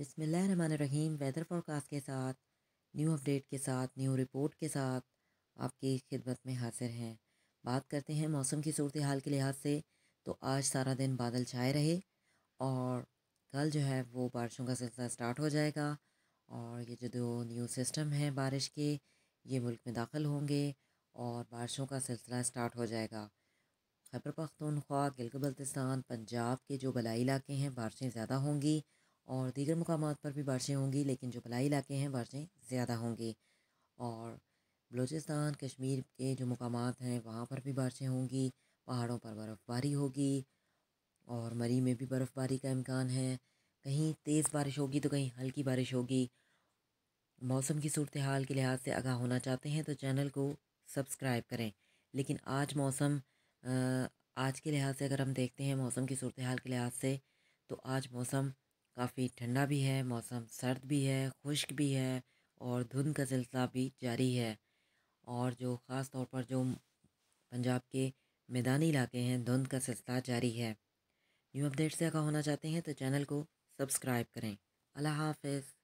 बिसमीम weather forecast के साथ न्यू अपडेट के साथ न्यू रिपोर्ट के साथ आपकी खिदमत में हाजिर हैं बात करते हैं मौसम की सूरत हाल के लिहाज से तो आज सारा दिन बादल छाए रहे और कल जो है वो बारिशों का सिलसिला स्टार्ट हो जाएगा और ये जो दो न्यू सिस्टम है बारिश के ये मुल्क में दाखिल होंगे और बारिशों का सिलसिला स्टार्ट हो जाएगा खैबर पख्तूनख्वा गिलगित बल्तिस्तान पंजाब के जो बलाई इलाके हैं बारिशें ज़्यादा होंगी और दीगर मकाम पर भी बारिशें होंगी लेकिन जो बलाई इलाके हैं बारिशें ज़्यादा होंगी और बलूचिस्तान कश्मीर के जो मकाम हैं वहाँ पर भी बारिशें होंगी पहाड़ों पर बर्फ़बारी होगी और मरी में भी बर्फ़बारी का इम्कान है कहीं तेज़ बारिश होगी तो कहीं हल्की बारिश होगी मौसम की सूरत हाल के लिहाज से आगाह होना चाहते हैं तो चैनल को सब्सक्राइब करें लेकिन आज मौसम आज के लिहाज से अगर हम देखते हैं मौसम की सूरत हाल के लिहाज से तो आज मौसम काफ़ी ठंडा भी है मौसम सर्द भी है खुश्क भी है और धुंध का सिलसिला भी जारी है और जो ख़ास तौर पर जो पंजाब के मैदानी इलाके हैं धुंध का सिलसिला जारी है न्यू अपडेट से आगा होना चाहते हैं तो चैनल को सब्सक्राइब करें अल्लाह हाफिज़